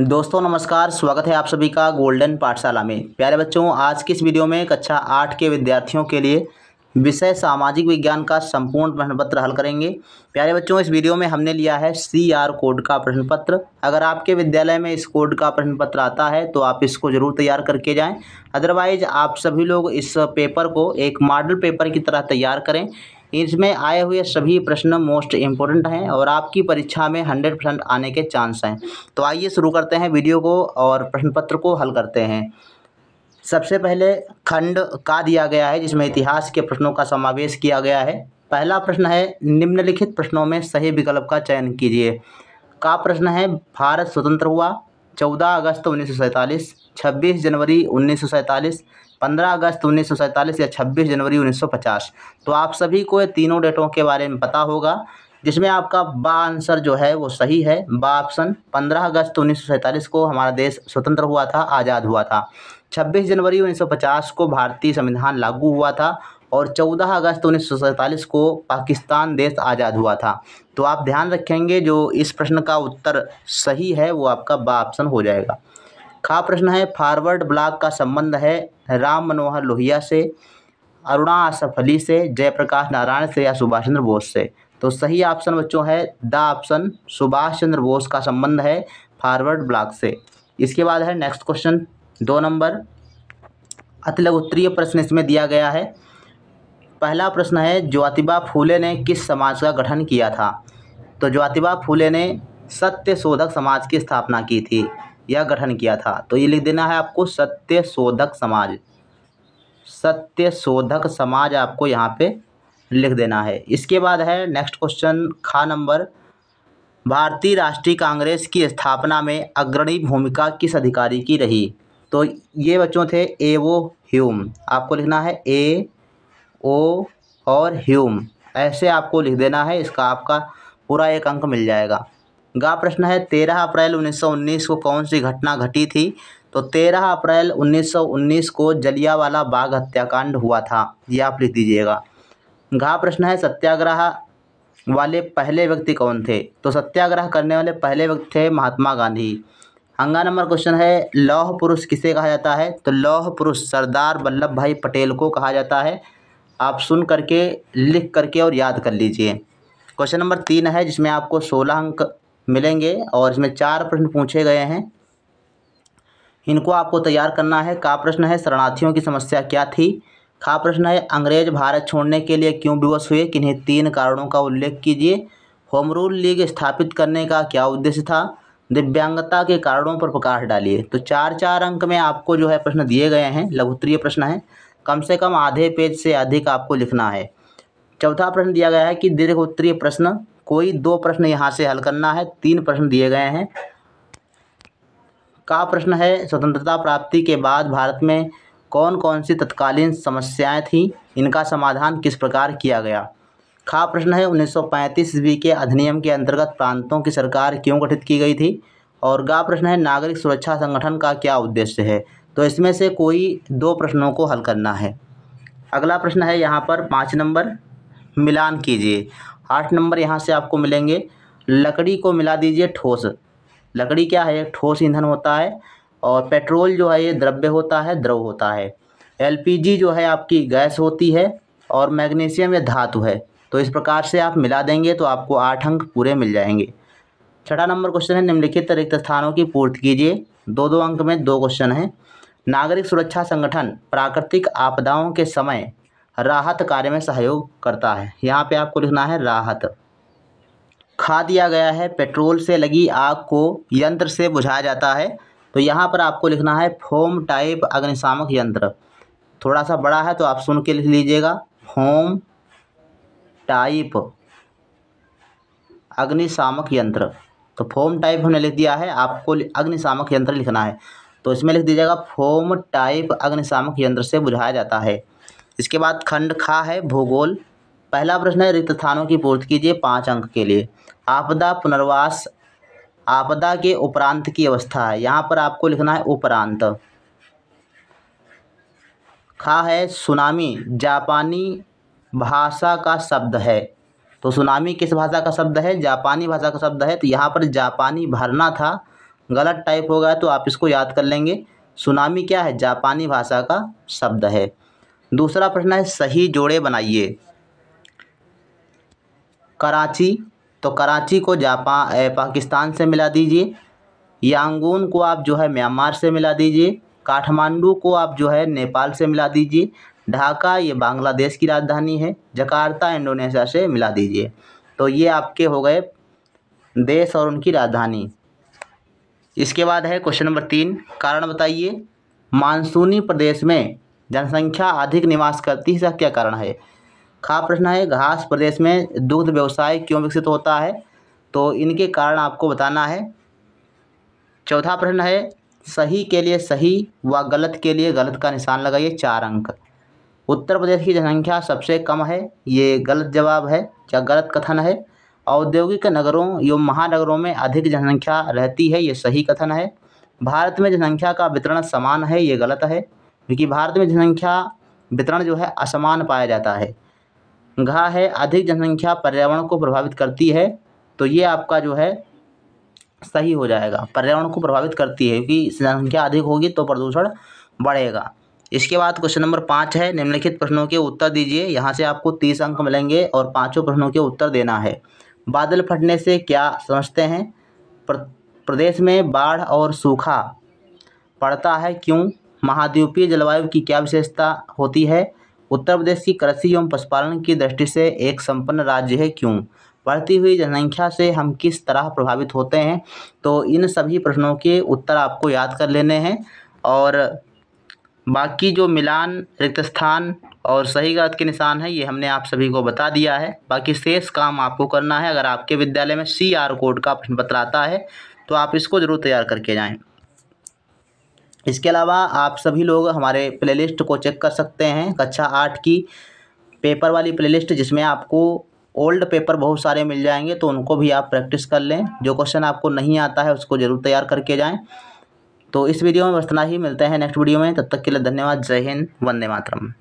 दोस्तों नमस्कार स्वागत है आप सभी का गोल्डन पाठशाला में प्यारे बच्चों आज की इस वीडियो में कक्षा आठ के विद्यार्थियों के लिए विषय सामाजिक विज्ञान का संपूर्ण प्रश्न पत्र हल करेंगे प्यारे बच्चों इस वीडियो में हमने लिया है सी आर कोड का प्रश्न पत्र अगर आपके विद्यालय में इस कोड का प्रश्न पत्र आता है तो आप इसको ज़रूर तैयार करके जाएं अदरवाइज आप सभी लोग इस पेपर को एक मॉडल पेपर की तरह तैयार करें इसमें आए हुए सभी प्रश्न मोस्ट इम्पोर्टेंट हैं और आपकी परीक्षा में हंड्रेड परसेंट आने के चांस हैं तो आइए शुरू करते हैं वीडियो को और प्रश्न पत्र को हल करते हैं सबसे पहले खंड का दिया गया है जिसमें इतिहास के प्रश्नों का समावेश किया गया है पहला प्रश्न है निम्नलिखित प्रश्नों में सही विकल्प का चयन कीजिए का प्रश्न है भारत स्वतंत्र हुआ चौदह अगस्त उन्नीस सौ सैंतालीस छब्बीस जनवरी उन्नीस सौ सैंतालीस पंद्रह अगस्त उन्नीस सौ सैंतालीस या छब्बीस जनवरी उन्नीस सौ पचास तो आप सभी को ये तीनों डेटों के बारे में पता होगा जिसमें आपका बा आंसर जो है वो सही है बा ऑप्शन पंद्रह अगस्त उन्नीस सौ सैंतालीस को हमारा देश स्वतंत्र हुआ था आज़ाद हुआ था छब्बीस जनवरी उन्नीस सौ पचास को भारतीय संविधान लागू हुआ था और 14 अगस्त उन्नीस सौ को पाकिस्तान देश आज़ाद हुआ था तो आप ध्यान रखेंगे जो इस प्रश्न का उत्तर सही है वो आपका बा ऑप्शन हो जाएगा खा प्रश्न है फॉरवर्ड ब्लॉक का संबंध है राम मनोहर लोहिया से अरुणा असफली से जयप्रकाश नारायण से या सुभाष चंद्र बोस से तो सही ऑप्शन बच्चों है द ऑप्शन सुभाष चंद्र बोस का संबंध है फॉरवर्ड ब्लॉक से इसके बाद है नेक्स्ट क्वेश्चन दो नंबर अतिलग उत्तरीय प्रश्न इसमें दिया गया है पहला प्रश्न है ज्योतिबा फूले ने किस समाज का गठन किया था तो ज्योतिबा फूले ने सत्य शोधक समाज की स्थापना की थी यह गठन किया था तो ये लिख देना है आपको सत्य शोधक समाज सत्य शोधक समाज आपको यहाँ पे लिख देना है इसके बाद है नेक्स्ट क्वेश्चन खा नंबर भारतीय राष्ट्रीय कांग्रेस की स्थापना में अग्रणी भूमिका किस अधिकारी की रही तो ये बच्चों थे ए वो ह्यूम आपको लिखना है ए ओ और ह्यूम ऐसे आपको लिख देना है इसका आपका पूरा एक अंक मिल जाएगा गा प्रश्न है तेरह अप्रैल 1919 को कौन सी घटना घटी थी तो तेरह अप्रैल 1919 को जलियावाला बाग हत्याकांड हुआ था ये आप लिख दीजिएगा घा प्रश्न है सत्याग्रह वाले पहले व्यक्ति कौन थे तो सत्याग्रह करने वाले पहले व्यक्ति थे महात्मा गांधी हंगा नंबर क्वेश्चन है लौह पुरुष किसे कहा जाता है तो लौह पुरुष सरदार वल्लभ भाई पटेल को कहा जाता है आप सुन करके लिख करके और याद कर लीजिए क्वेश्चन नंबर तीन है जिसमें आपको सोलह अंक मिलेंगे और इसमें चार प्रश्न पूछे गए हैं इनको आपको तैयार करना है का प्रश्न है शरणार्थियों की समस्या क्या थी खा प्रश्न है अंग्रेज भारत छोड़ने के लिए क्यों विवश हुए किन्हीं तीन कारणों का उल्लेख कीजिए होम रूल लीग स्थापित करने का क्या उद्देश्य था दिव्यांगता के कारणों पर प्रकाश डालिए तो चार चार अंक में आपको जो है प्रश्न दिए गए हैं लघुत्तरीय प्रश्न है कम से कम आधे पेज से अधिक आपको लिखना है चौथा प्रश्न दिया गया है कि दीर्घ उत्तरीय प्रश्न कोई दो प्रश्न यहाँ से हल करना है तीन प्रश्न दिए गए हैं का प्रश्न है स्वतंत्रता प्राप्ति के बाद भारत में कौन कौन सी तत्कालीन समस्याएं थीं इनका समाधान किस प्रकार किया गया खा प्रश्न है 1935 ईस्वी के अधिनियम के अंतर्गत प्रांतों की सरकार क्यों गठित की गई थी और गा प्रश्न है नागरिक सुरक्षा संगठन का क्या उद्देश्य है तो इसमें से कोई दो प्रश्नों को हल करना है अगला प्रश्न है यहाँ पर पाँच नंबर मिलान कीजिए आठ नंबर यहाँ से आपको मिलेंगे लकड़ी को मिला दीजिए ठोस लकड़ी क्या है ठोस ईंधन होता है और पेट्रोल जो है ये द्रव्य होता है द्रव होता है एलपीजी जो है आपकी गैस होती है और मैग्नीशियम या धातु है तो इस प्रकार से आप मिला देंगे तो आपको आठ अंक पूरे मिल जाएंगे छठा नंबर क्वेश्चन है निम्नलिखित रिक्त स्थानों की पूर्ति कीजिए दो दो अंक में दो क्वेश्चन हैं नागरिक सुरक्षा संगठन प्राकृतिक आपदाओं के समय राहत कार्य में सहयोग करता है यहाँ पे आपको लिखना है राहत खा दिया गया है पेट्रोल से लगी आग को यंत्र से बुझाया जाता है तो यहाँ पर आपको लिखना है फोम टाइप अग्निशामक यंत्र थोड़ा सा बड़ा है तो आप सुन के लिख लीजिएगा फोम टाइप अग्निशामक यंत्र तो फोम टाइप हमने लिख दिया है आपको अग्निशामक यंत्र लिखना है तो इसमें लिख दीजिएगा फोम टाइप अग्निशामक यंत्र से बुझाया जाता है इसके बाद खंड खा है भूगोल पहला प्रश्न है रिक्त स्थानों की पूर्ति कीजिए पाँच अंक के लिए आपदा पुनर्वास आपदा के उपरांत की अवस्था है यहाँ पर आपको लिखना है उपरांत खा है सुनामी जापानी भाषा का शब्द है तो सुनामी किस भाषा का शब्द है जापानी भाषा का शब्द है तो यहाँ पर जापानी भरना था गलत टाइप हो गया तो आप इसको याद कर लेंगे सुनामी क्या है जापानी भाषा का शब्द है दूसरा प्रश्न है सही जोड़े बनाइए कराची तो कराची को जापा पाकिस्तान से मिला दीजिए यांगून को आप जो है म्यांमार से मिला दीजिए काठमांडू को आप जो है नेपाल से मिला दीजिए ढाका ये बांग्लादेश की राजधानी है जकार्ता इंडोनेशिया से मिला दीजिए तो ये आपके हो गए देश और उनकी राजधानी इसके बाद है क्वेश्चन नंबर तीन कारण बताइए मानसूनी प्रदेश में जनसंख्या अधिक निवास करती है इसका क्या कारण है खा प्रश्न है घास प्रदेश में दुग्ध व्यवसाय क्यों विकसित होता है तो इनके कारण आपको बताना है चौथा प्रश्न है सही के लिए सही व गलत के लिए गलत का निशान लगाइए चार अंक उत्तर प्रदेश की जनसंख्या सबसे कम है ये गलत जवाब है या गलत कथन है औद्योगिक नगरों एवं महानगरों में अधिक जनसंख्या रहती है ये सही कथन है भारत में जनसंख्या का वितरण समान है ये गलत है क्योंकि भारत में जनसंख्या वितरण जो है असमान पाया जाता है घा है अधिक जनसंख्या पर्यावरण को प्रभावित करती है तो ये आपका जो है सही हो जाएगा पर्यावरण को प्रभावित करती है क्योंकि जनसंख्या अधिक होगी तो प्रदूषण बढ़ेगा इसके बाद क्वेश्चन नंबर पाँच है निम्नलिखित प्रश्नों के उत्तर दीजिए यहाँ से आपको तीस अंक मिलेंगे और पाँचों प्रश्नों के उत्तर देना है बादल फटने से क्या समझते हैं प्र, प्रदेश में बाढ़ और सूखा पड़ता है क्यों महाद्वीपीय जलवायु की क्या विशेषता होती है उत्तर प्रदेश की कृषि एवं पशुपालन की दृष्टि से एक संपन्न राज्य है क्यों बढ़ती हुई जनसंख्या से हम किस तरह प्रभावित होते हैं तो इन सभी प्रश्नों के उत्तर आपको याद कर लेने हैं और बाकी जो मिलान रिक्त स्थान और सही गलत के निशान है ये हमने आप सभी को बता दिया है बाकी शेष काम आपको करना है अगर आपके विद्यालय में सी आर कोड का प्रश्न पत्र आता है तो आप इसको ज़रूर तैयार करके जाएँ इसके अलावा आप सभी लोग हमारे प्लेलिस्ट को चेक कर सकते हैं कक्षा आठ की पेपर वाली प्लेलिस्ट जिसमें आपको ओल्ड पेपर बहुत सारे मिल जाएंगे तो उनको भी आप प्रैक्टिस कर लें जो क्वेश्चन आपको नहीं आता है उसको ज़रूर तैयार करके जाएं तो इस वीडियो में बस इतना ही मिलते हैं नेक्स्ट वीडियो में तब तक के लिए धन्यवाद जय हिंद वंदे मातरम